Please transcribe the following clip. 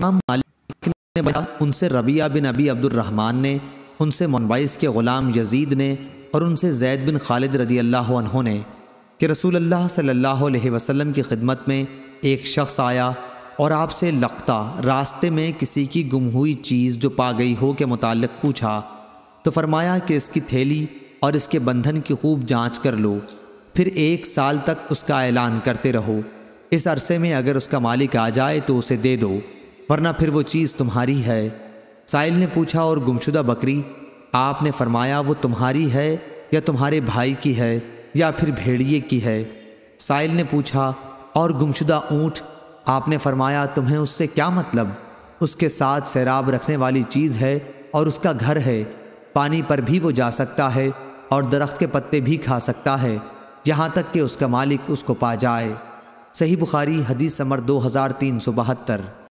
इमाम मालिक ने बताया उनसे रबिया बिन अबी अब्दुलरहमान ने उनसे मुनवाइस के ग़ुलाम यजीद ने और उनसे जैद बिन खालिद रदी अल्लाह ने कि रसूल अल्लाह सल्लल्लाहु अलैहि वसल्लम की खिदमत में एक शख्स आया और आपसे लगता रास्ते में किसी की गुम हुई चीज़ जो पा गई हो के मुतालिक पूछा तो फरमाया कि इसकी थैली और इसके बंधन की खूब जांच कर लो फिर एक साल तक उसका ऐलान करते रहो इस अरसे में अगर उसका मालिक आ जाए तो उसे दे दो वरना फिर वो चीज़ तुम्हारी है साहिल ने पूछा और गुमशुदा बकरी आपने फरमाया वो तुम्हारी है या तुम्हारे भाई की है या फिर भेड़िए की है साहिल ने पूछा और गुमशुदा ऊँट आपने फरमाया तुम्हें उससे क्या मतलब उसके साथ सैराब रखने वाली चीज़ है और उसका घर है पानी पर भी वो जा सकता है और दरख्त के पत्ते भी खा सकता है यहाँ तक कि उसका मालिक उसको पा जाए सही बुखारी हदीस समर दो हज़ार तीन सौ बहत्तर